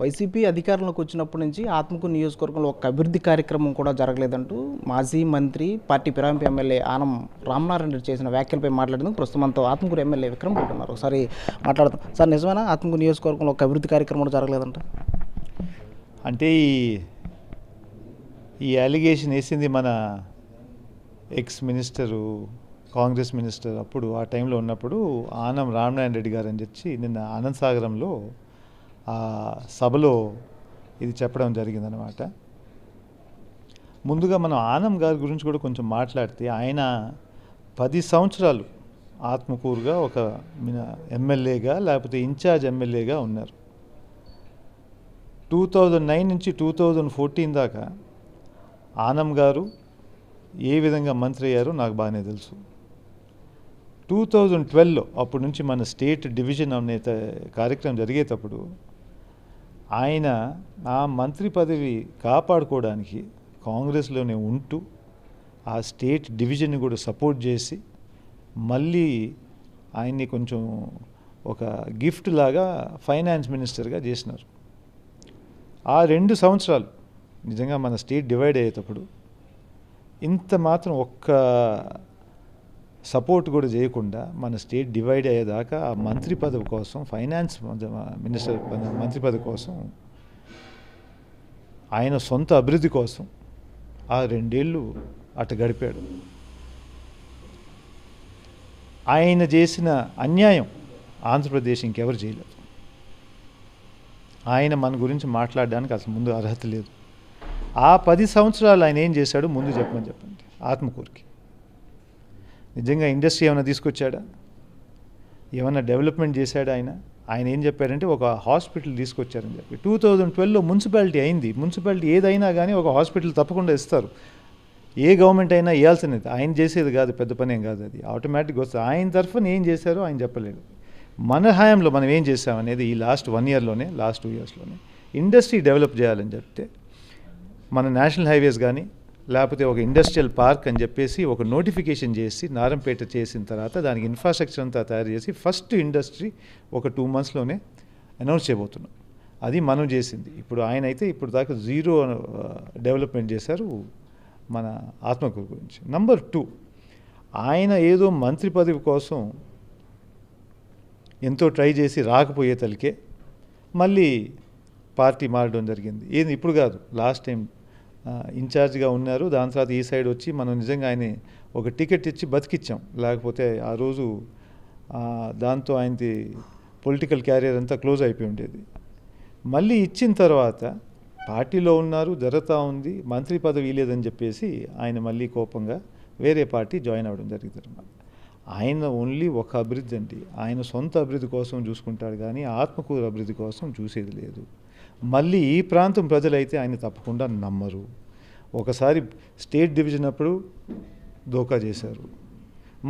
YCP అధికారంలోకి వచ్చినప్పటి నుంచి ఆత్మకూరు నియోజకవర్గంలో ఒక అభివృద్ధి కార్యక్రమం కూడా జరగలేదంటూ మాజీ మంత్రి పార్టీ పిరాంపి ఎమ్మెల్యే ఆనం రామనారాయణ చేసిన వ్యాఖ్యలపై ప్రస్తుతం ప్రస్తుతంతో ఆత్మకూరు ఎమ్మెల్యే విక్రమ్ ఉంటున్నారు ఒకసారి మాట్లాడతాం సార్ నిజమేనా ఆత్మకూరు నియోజకవర్గంలో ఒక అభివృద్ధి కార్యక్రమం జరగలేదంట అంటే ఈ ఈ అలిగేషన్ వేసింది మన ఎక్స్ మినిస్టరు కాంగ్రెస్ మినిస్టర్ అప్పుడు ఆ టైంలో ఉన్నప్పుడు ఆనం రామనారాయణ రెడ్డి గారు అని చెప్పి నిన్న ఆనంద్ సాగరంలో ఆ సభలో ఇది చెప్పడం జరిగిందనమాట ముందుగా మనం ఆనం గారి గురించి కూడా కొంచెం మాట్లాడితే ఆయన పది సంవత్సరాలు ఆత్మకూరుగా ఒక ఎమ్మెల్యేగా లేకపోతే ఇన్ఛార్జ్ ఎమ్మెల్యేగా ఉన్నారు టూ థౌజండ్ నైన్ నుంచి టూ థౌజండ్ ఫోర్టీన్ దాకా ఆనం గారు ఏ విధంగా మంత్రి అయ్యారో నాకు బాగానే తెలుసు టూ థౌజండ్ ట్వెల్వ్లో అప్పటి నుంచి మన స్టేట్ డివిజన్ అనే కార్యక్రమం జరిగేటప్పుడు ఆయన ఆ మంత్రి పదవి కాపాడుకోవడానికి కాంగ్రెస్లోనే ఉంటూ ఆ స్టేట్ డివిజన్ని కూడా సపోర్ట్ చేసి మళ్ళీ ఆయన్ని కొంచెం ఒక గిఫ్ట్ లాగా ఫైనాన్స్ మినిస్టర్గా చేసినారు ఆ రెండు సంవత్సరాలు నిజంగా మన స్టేట్ డివైడ్ అయ్యేటప్పుడు ఇంత మాత్రం ఒక్క సపోర్ట్ కూడా చేయకుండా మన స్టేట్ డివైడ్ అయ్యేదాకా ఆ మంత్రి పదవి కోసం ఫైనాన్స్ మినిస్టర్ మంత్రి పదవి కోసం ఆయన సొంత అభివృద్ధి కోసం ఆ రెండేళ్ళు అటు గడిపాడు ఆయన చేసిన అన్యాయం ఆంధ్రప్రదేశ్ ఇంకెవరు చేయలేదు ఆయన మన గురించి మాట్లాడడానికి అసలు ముందు అర్హత లేదు ఆ పది సంవత్సరాలు ఆయన ఏం చేశాడు ముందు చెప్పమని చెప్పండి ఆత్మకూరికి నిజంగా ఇండస్ట్రీ ఏమైనా తీసుకొచ్చాడా ఏమైనా డెవలప్మెంట్ చేశాడా ఆయన ఆయన ఏం చెప్పారంటే ఒక హాస్పిటల్ తీసుకొచ్చారని చెప్పి టూ థౌజండ్ ట్వెల్వ్లో మున్సిపాలిటీ అయింది మున్సిపాలిటీ ఏదైనా కానీ ఒక హాస్పిటల్ తప్పకుండా ఇస్తారు ఏ గవర్నమెంట్ అయినా ఇవ్వాల్సినది ఆయన చేసేది కాదు పెద్ద పని ఏం కాదు అది ఆటోమేటిక్గా వస్తుంది ఆయన తరఫున ఏం చేశారో ఆయన చెప్పలేదు మన హయాంలో మనం ఏం చేసామనేది ఈ లాస్ట్ వన్ ఇయర్లోనే లాస్ట్ టూ ఇయర్స్లోనే ఇండస్ట్రీ డెవలప్ చేయాలని చెప్తే మన నేషనల్ హైవేస్ కానీ లేకపోతే ఒక ఇండస్ట్రియల్ పార్క్ అని చెప్పేసి ఒక నోటిఫికేషన్ చేసి నారంపేట చేసిన తర్వాత దానికి ఇన్ఫ్రాస్ట్రక్చర్ అంతా తయారు చేసి ఫస్ట్ ఇండస్ట్రీ ఒక టూ మంత్స్లోనే అనౌన్స్ చేయబోతున్నాం అది మనం చేసింది ఇప్పుడు ఆయన అయితే ఇప్పుడు దాకా జీరో డెవలప్మెంట్ uh, చేశారు మన ఆత్మకూరు గురించి నంబర్ టూ ఆయన ఏదో మంత్రి పదవి కోసం ఎంతో ట్రై చేసి రాకపోయే తలికే మళ్ళీ పార్టీ మారడం జరిగింది ఏది ఇప్పుడు కాదు లాస్ట్ టైం ఇన్ఛార్జ్గా ఉన్నారు దాని తర్వాత ఈ సైడ్ వచ్చి మనం నిజంగా ఆయన ఒక టికెట్ ఇచ్చి బతికిచ్చాం లేకపోతే ఆ రోజు దాంతో ఆయనది పొలిటికల్ క్యారియర్ అంతా క్లోజ్ అయిపోయి ఉండేది మళ్ళీ ఇచ్చిన తర్వాత పార్టీలో ఉన్నారు జరుగుతూ ఉంది మంత్రి పదవి లేదని చెప్పేసి ఆయన మళ్ళీ కోపంగా వేరే పార్టీ జాయిన్ అవ్వడం జరిగింది అనమాట ఆయన ఓన్లీ ఒక అభివృద్ధి అండి ఆయన సొంత అభివృద్ధి కోసం చూసుకుంటాడు కానీ ఆత్మకూరు అభివృద్ధి కోసం చూసేది లేదు మళ్ళీ ఈ ప్రాంతం ప్రజలైతే ఆయన తప్పకుండా నమ్మరు ఒకసారి స్టేట్ డివిజన్ అప్పుడు దోకా చేశారు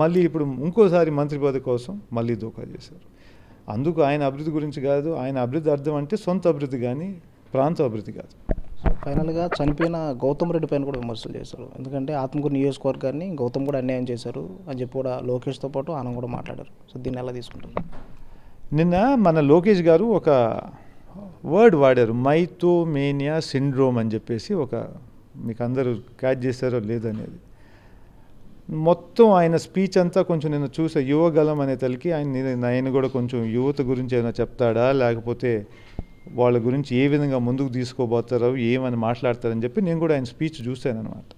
మళ్ళీ ఇప్పుడు ఇంకోసారి మంత్రి పదవి కోసం మళ్ళీ దోకా చేశారు అందుకు ఆయన అభివృద్ధి గురించి కాదు ఆయన అభివృద్ధి అర్థం అంటే సొంత అభివృద్ధి కానీ ప్రాంత అభివృద్ధి కాదు ఫైనల్గా చనిపోయిన గౌతమ్ రెడ్డి పైన కూడా విమర్శలు చేశారు ఎందుకంటే ఆత్మకూరు నియోజకవర్గాన్ని గౌతమ్ కూడా అన్యాయం చేశారు అని చెప్పి కూడా లోకేష్తో పాటు ఆనంద్ కూడా మాట్లాడారు సో దీన్ని ఎలా తీసుకుంటారు నిన్న మన లోకేష్ గారు ఒక వర్డ్ వాడారు మైథోమేనియా సిండ్రోమ్ అని చెప్పేసి ఒక మీకు అందరూ క్యాచ్ చేశారో లేదనేది మొత్తం ఆయన స్పీచ్ అంతా కొంచెం నేను చూసే యువగలం అనే తలకి ఆయన ఆయన కూడా కొంచెం యువత గురించి ఏమైనా చెప్తాడా లేకపోతే వాళ్ళ గురించి ఏ విధంగా ముందుకు తీసుకోబోతారో ఏమని మాట్లాడతారని చెప్పి నేను కూడా ఆయన స్పీచ్ చూశాను అనమాట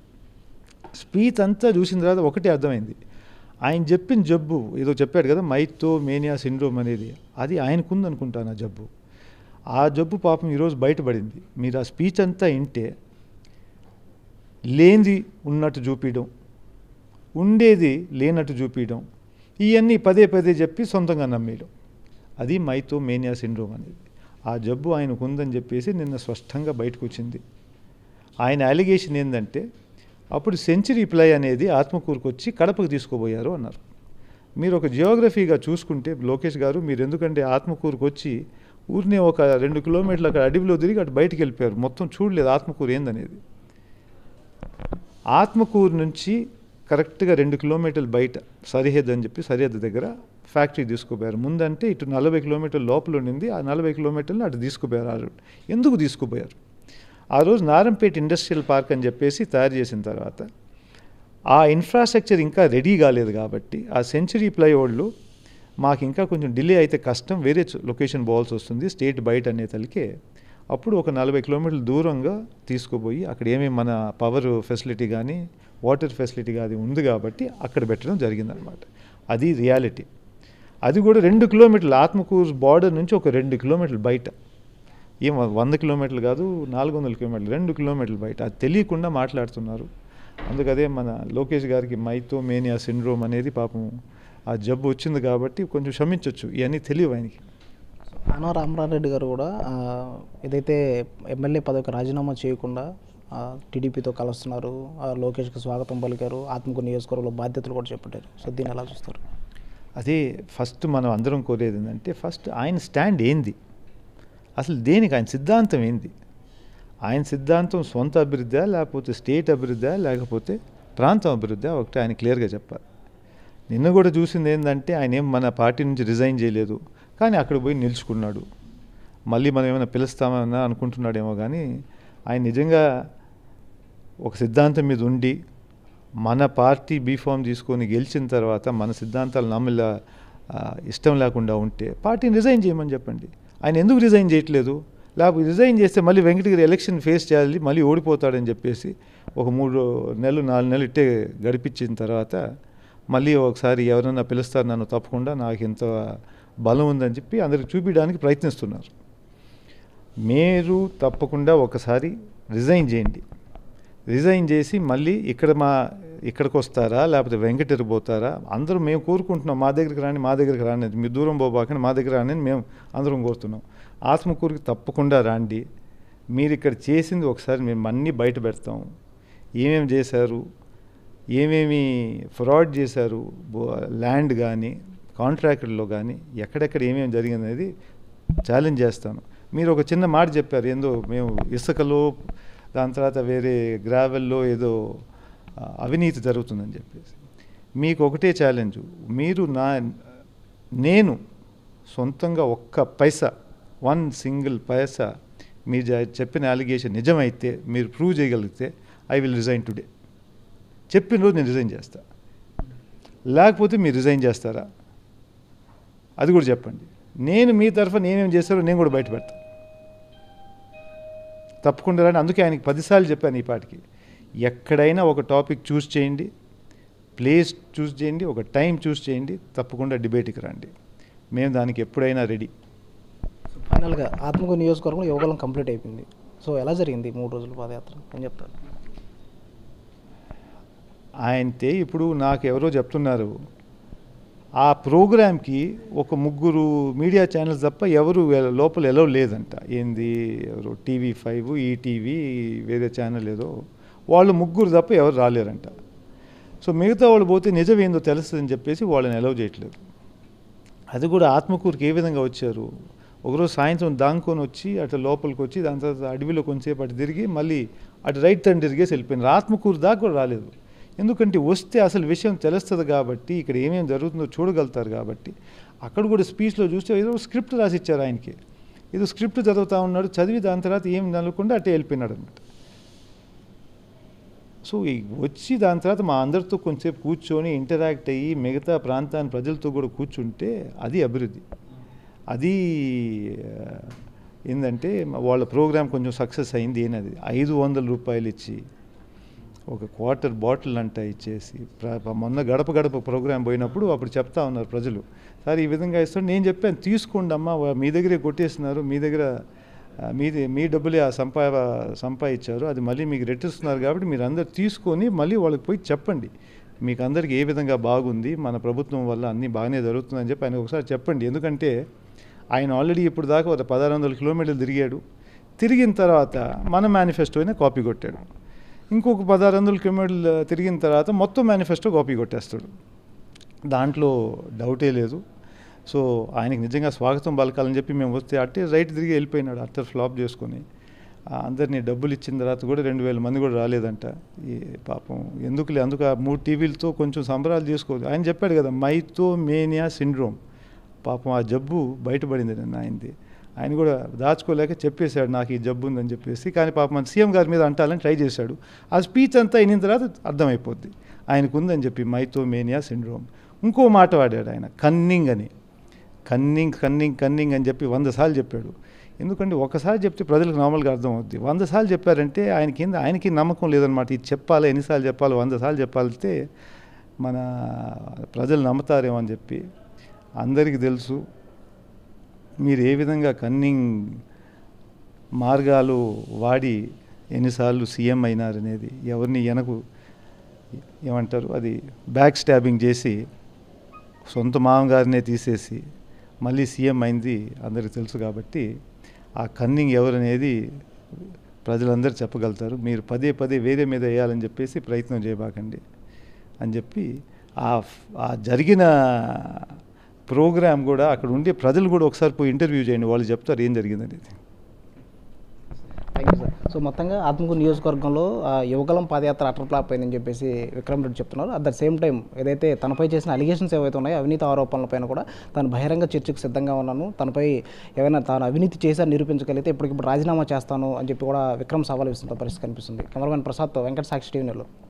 స్పీచ్ అంతా చూసిన తర్వాత ఒకటే అర్థమైంది ఆయన చెప్పిన జబ్బు ఏదో చెప్పాడు కదా మైతో మేనియా సిండ్రోమ్ అనేది అది ఆయనకుందనుకుంటాను ఆ జబ్బు ఆ జబ్బు పాపం ఈరోజు బయటపడింది మీరు ఆ స్పీచ్ అంతా వింటే లేనిది ఉన్నట్టు చూపించడం ఉండేది లేనట్టు చూపించడం ఇవన్నీ పదే పదే చెప్పి సొంతంగా నమ్మేయడం అది మైతో మేనియా సిండ్రోమ్ అనేది ఆ జబ్బు ఆయనకు ఉందని చెప్పేసి నిన్న స్పష్టంగా బయటకు వచ్చింది ఆయన అలిగేషన్ ఏంటంటే అప్పుడు సెంచరీ ప్లై అనేది ఆత్మకూరుకు వచ్చి కడపకు తీసుకోబోయారు అన్నారు మీరు ఒక జియోగ్రఫీగా చూసుకుంటే లోకేష్ గారు మీరు ఎందుకంటే ఆత్మకూరుకు వచ్చి ఊరిని ఒక రెండు కిలోమీటర్లు అక్కడ అడవిలో తిరిగి అటు బయటికి వెళ్ళిపోయారు మొత్తం చూడలేదు ఆత్మకూరు ఏందనేది ఆత్మకూరు నుంచి కరెక్ట్గా రెండు కిలోమీటర్లు బయట సరిహద్దు అని చెప్పి సరిహద్దు దగ్గర ఫ్యాక్టరీ తీసుకుపోయారు ముందంటే ఇటు నలభై కిలోమీటర్లు లోపల ఉండింది ఆ నలభై కిలోమీటర్లు అటు తీసుకుపోయారు ఆ రోజు ఎందుకు తీసుకుపోయారు ఆ రోజు నారంపేట ఇండస్ట్రియల్ పార్క్ అని చెప్పేసి తయారు చేసిన తర్వాత ఆ ఇన్ఫ్రాస్ట్రక్చర్ ఇంకా రెడీ కాలేదు కాబట్టి ఆ సెంచరీ ప్లైఓడ్లు మాకు ఇంకా కొంచెం డిలే అయితే కష్టం వేరే లొకేషన్ పోవాల్సి వస్తుంది స్టేట్ బయట అనే తలికే అప్పుడు ఒక నలభై కిలోమీటర్ల దూరంగా తీసుకుపోయి అక్కడ ఏమేమి మన పవర్ ఫెసిలిటీ కానీ వాటర్ ఫెసిలిటీ కానీ ఉంది కాబట్టి అక్కడ పెట్టడం జరిగిందనమాట అది రియాలిటీ అది కూడా రెండు కిలోమీటర్లు ఆత్మకూరు బార్డర్ నుంచి ఒక రెండు కిలోమీటర్లు బయట ఏం వంద కిలోమీటర్లు కాదు నాలుగు వందల కిలోమీటర్లు రెండు కిలోమీటర్లు బయట అది తెలియకుండా మాట్లాడుతున్నారు అందుకదే మన లోకేష్ గారికి మైతో మేనియా సిండ్రోమ్ అనేది పాపం ఆ జబ్బు వచ్చింది కాబట్టి కొంచెం క్షమించవచ్చు ఇవన్నీ తెలియవు ఆయనకి అనా రెడ్డి గారు కూడా ఏదైతే ఎమ్మెల్యే పదవికి రాజీనామా చేయకుండా టీడీపీతో కలుస్తున్నారు లోకేష్కి స్వాగతం పలికారు ఆత్మకు నియోజకవర్గంలో బాధ్యతలు కూడా చెప్పారు సో దీన్ని ఎలా చూస్తారు అదే ఫస్ట్ మనం అందరం కోరేది ఏంటంటే ఫస్ట్ ఆయన స్టాండ్ ఏంది అసలు దేనికి ఆయన సిద్ధాంతం ఏంది ఆయన సిద్ధాంతం సొంత అభివృద్ధి లేకపోతే స్టేట్ అభివృద్ధి లేకపోతే ప్రాంతం అభివృద్ధి ఒకటి ఆయన క్లియర్గా చెప్పాలి నిన్న కూడా చూసింది ఏంటంటే ఆయన ఏం మన పార్టీ నుంచి రిజైన్ చేయలేదు కానీ అక్కడ పోయి నిలుచుకున్నాడు మళ్ళీ మనం ఏమైనా పిలుస్తామన్నా అనుకుంటున్నాడేమో కానీ ఆయన నిజంగా ఒక సిద్ధాంతం మీద ఉండి మన పార్టీ బీఫామ్ తీసుకొని గెలిచిన తర్వాత మన సిద్ధాంతాలు నమ్మిలా ఇష్టం లేకుండా ఉంటే పార్టీని రిజైన్ చేయమని చెప్పండి ఆయన ఎందుకు రిజైన్ చేయట్లేదు లేకపోతే రిజైన్ చేస్తే మళ్ళీ వెంకటగిరి ఎలక్షన్ ఫేస్ చేయాలి మళ్ళీ ఓడిపోతాడని చెప్పేసి ఒక మూడు నెలలు నాలుగు నెలలు ఇట్టే గడిపించిన తర్వాత మళ్ళీ ఒకసారి ఎవరైనా పిలుస్తారు నన్ను తప్పకుండా నాకు ఇంత బలం ఉందని చెప్పి అందరికి చూపించడానికి ప్రయత్నిస్తున్నారు మీరు తప్పకుండా ఒకసారి రిజైన్ చేయండి రిజైన్ చేసి మళ్ళీ ఇక్కడ మా ఇక్కడికి వస్తారా లేకపోతే వెంకటేరు పోతారా అందరూ మేము కోరుకుంటున్నాం మా దగ్గరికి రాని మా దగ్గరికి రాని మీ దూరం పోబాకని మా దగ్గర రాని మేము అందరం కోరుతున్నాం ఆత్మకూరికి తప్పకుండా రాండి మీరు ఇక్కడ చేసింది ఒకసారి మేము అన్నీ బయట పెడతాం ఏమేమి చేశారు ఏమేమి ఫ్రాడ్ చేశారు ల్యాండ్ కానీ కాంట్రాక్టర్లో కానీ ఎక్కడెక్కడ ఏమేమి జరిగింది అనేది ఛాలెంజ్ చేస్తాను మీరు ఒక చిన్న మాట చెప్పారు ఏందో మేము ఇసుకలో దాని తర్వాత వేరే గ్రావెల్లో ఏదో అవినీతి జరుగుతుందని చెప్పేసి మీకు ఒకటే ఛాలెంజ్ మీరు నా నేను సొంతంగా ఒక్క పైసా వన్ సింగిల్ పైసా మీరు చెప్పిన అలిగేషన్ నిజమైతే మీరు ప్రూవ్ చేయగలిగితే ఐ విల్ రిజైన్ టుడే చెప్పిన రోజు నేను రిజైన్ చేస్తా లేకపోతే మీరు రిజైన్ చేస్తారా అది కూడా చెప్పండి నేను మీ తరఫున నేనేం చేస్తారో నేను కూడా బయట పెడతాను తప్పకుండా అందుకే ఆయనకి పదిసార్లు చెప్పాను ఈ పాటికి ఎక్కడైనా ఒక టాపిక్ చూస్ చేయండి ప్లేస్ చూస్ చేయండి ఒక టైం చూస్ చేయండి తప్పకుండా డిబేట్కి రండి మేము దానికి ఎప్పుడైనా రెడీ ఫైనల్గా ఆత్మకూరు నియోజకవర్గంలో యోగలం కంప్లీట్ అయిపోయింది సో ఎలా జరిగింది మూడు రోజుల పాదయాత్ర అని చెప్తాను ఆయనతే ఇప్పుడు నాకు ఎవరో చెప్తున్నారు ఆ ప్రోగ్రామ్కి ఒక ముగ్గురు మీడియా ఛానల్స్ తప్ప ఎవరు లోపల ఎలా లేదంట ఏంది ఎవరు టీవీ ఫైవ్ ఈటీవీ వేరే ఛానల్ ఏదో వాళ్ళు ముగ్గురు తప్ప ఎవరు రాలేరంట సో మిగతా వాళ్ళు పోతే నిజం ఏందో తెలుస్తుందని చెప్పేసి వాళ్ళని ఎలవ్ చేయట్లేదు అది కూడా ఆత్మకూరుకి ఏ విధంగా వచ్చారు ఒకరోజు సాయంత్రం దాంకొని వచ్చి అటు లోపలికి వచ్చి దాని తర్వాత అడవిలో కొంచెంసేపు అటు తిరిగి మళ్ళీ అటు రైట్ తండ్రి తిరిగేసి వెళ్ళిపోయినారు ఆత్మకూరు దాకా కూడా రాలేదు ఎందుకంటే వస్తే అసలు విషయం తెలుస్తుంది కాబట్టి ఇక్కడ ఏమేమి జరుగుతుందో చూడగలుగుతారు కాబట్టి అక్కడ కూడా స్పీచ్లో చూస్తే ఏదో స్క్రిప్ట్ రాసిచ్చారు ఆయనకి ఏదో స్క్రిప్ట్ చదువుతా ఉన్నాడు చదివి దాని తర్వాత ఏం అనుకుండా అటే వెళ్ళిపోయినాడు అనమాట సో వచ్చి దాని తర్వాత మా అందరితో కొంచెంసేపు కూర్చొని ఇంటరాక్ట్ అయ్యి మిగతా ప్రాంతాన్ని ప్రజలతో కూడా కూర్చుంటే అది అభివృద్ధి అది ఏంటంటే వాళ్ళ ప్రోగ్రాం కొంచెం సక్సెస్ అయింది ఏనది ఐదు వందల రూపాయలు ఇచ్చి ఒక క్వార్టర్ బాటిల్ అంట ఇచ్చేసి మొన్న గడప గడప ప్రోగ్రాం పోయినప్పుడు అప్పుడు చెప్తా ఉన్నారు ప్రజలు సార్ ఈ విధంగా ఇస్తాడు నేను చెప్పాను తీసుకోండి అమ్మ మీ దగ్గరే కొట్టేస్తున్నారు మీ దగ్గర మీది మీ డబ్బులే ఆ సంపా సంపాదించారు అది మళ్ళీ మీకు రెట్టిస్తున్నారు కాబట్టి మీరు అందరు తీసుకొని మళ్ళీ వాళ్ళకి పోయి చెప్పండి మీకు అందరికీ ఏ విధంగా బాగుంది మన ప్రభుత్వం వల్ల అన్నీ బాగానే జరుగుతుందని చెప్పి ఆయన ఒకసారి చెప్పండి ఎందుకంటే ఆయన ఆల్రెడీ ఇప్పుడు దాకా ఒక పదహారు వందల కిలోమీటర్లు తిరిగాడు తిరిగిన తర్వాత మన మేనిఫెస్టోనే కాపీ కొట్టాడు ఇంకొక పదహారు వందల కిలోమీటర్లు తిరిగిన తర్వాత మొత్తం మేనిఫెస్టో కాపీ కొట్టేస్తాడు దాంట్లో డౌటే లేదు సో ఆయనకి నిజంగా స్వాగతం పలకాలని చెప్పి మేము వస్తే అట్టే రైట్ తిరిగి వెళ్ళిపోయినాడు అట్టే ఫ్లాప్ చేసుకొని అందరినీ డబ్బులు ఇచ్చిన తర్వాత కూడా రెండు వేల మంది కూడా రాలేదంట ఈ పాపం ఎందుకులే అందుకు ఆ మూడు టీవీలతో కొంచెం సంబరాలు చేసుకోదు ఆయన చెప్పాడు కదా మైతో మేనియా సిండ్రోమ్ పాపం ఆ జబ్బు బయటపడింది నిన్న ఆయనది ఆయన కూడా దాచుకోలేక చెప్పేశాడు నాకు ఈ జబ్బు ఉందని చెప్పేసి కానీ పాప మన సీఎం గారి మీద అంటాలని ట్రై చేశాడు ఆ స్పీచ్ అంతా అయిన తర్వాత అర్థమైపోద్ది ఆయనకు ఉందని చెప్పి మేనియా సిండ్రోమ్ ఇంకో మాట వాడాడు ఆయన కన్నింగ్ అని కన్నింగ్ కన్నింగ్ కన్నింగ్ అని చెప్పి వంద సార్లు చెప్పాడు ఎందుకంటే ఒకసారి చెప్తే ప్రజలకు నార్మల్గా అర్థమవుద్ది వంద సార్లు చెప్పారంటే ఆయన కింద ఆయనకి నమ్మకం లేదనమాట ఇది చెప్పాలి ఎన్నిసార్లు చెప్పాలి వంద సార్లు చెప్పాలితే మన ప్రజలు నమ్ముతారేమో అని చెప్పి అందరికీ తెలుసు మీరు ఏ విధంగా కన్నింగ్ మార్గాలు వాడి ఎన్నిసార్లు సీఎం అయినారనేది ఎవరిని వెనకు ఏమంటారు అది బ్యాక్ స్టాబింగ్ చేసి సొంత మామగారినే తీసేసి మళ్ళీ సీఎం అయింది అందరికి తెలుసు కాబట్టి ఆ కన్నింగ్ ఎవరనేది ప్రజలందరూ చెప్పగలుగుతారు మీరు పదే పదే వేరే మీద వేయాలని చెప్పేసి ప్రయత్నం చేయబాకండి అని చెప్పి ఆ జరిగిన ప్రోగ్రామ్ కూడా అక్కడ ఉండే ప్రజలు కూడా ఒకసారి పోయి ఇంటర్వ్యూ చేయండి వాళ్ళు చెప్తారు ఏం జరిగిందనేది థ్యాంక్ యూ సార్ సో మొత్తంగా ఆత్మకూరు నియోజకవర్గంలో యువకలం పాదయాత్ర అటర్ అయిందని చెప్పేసి విక్రమ్ రెడ్డి చెప్తున్నారు అట్ ద సేమ్ టైం ఏదైతే తనపై చేసిన అలిగేషన్స్ ఏవైతే ఉన్నాయో అవినీతి ఆరోపణలపైన కూడా తను బహిరంగ చర్చకు సిద్ధంగా ఉన్నాను తనపై ఏమైనా తాను అవినీతి చేశాను నిరూపించగలిగితే ఇప్పటికిప్పుడు రాజీనామా చేస్తాను అని చెప్పి కూడా విక్రమ్ సవాల్ ఇస్తున్న పరిస్థితి కనిపిస్తుంది కెమెరామెన్ ప్రసాద్తో వెంకట సాక్షి టీవీ